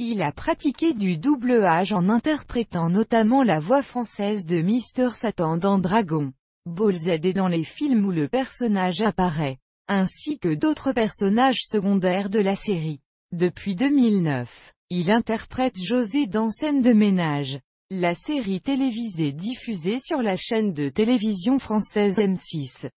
Il a pratiqué du double âge en interprétant notamment la voix française de Mister Satan dans Dragon Ball Z et dans les films où le personnage apparaît, ainsi que d'autres personnages secondaires de la série. Depuis 2009, il interprète José dans Scène de ménage, la série télévisée diffusée sur la chaîne de télévision française M6.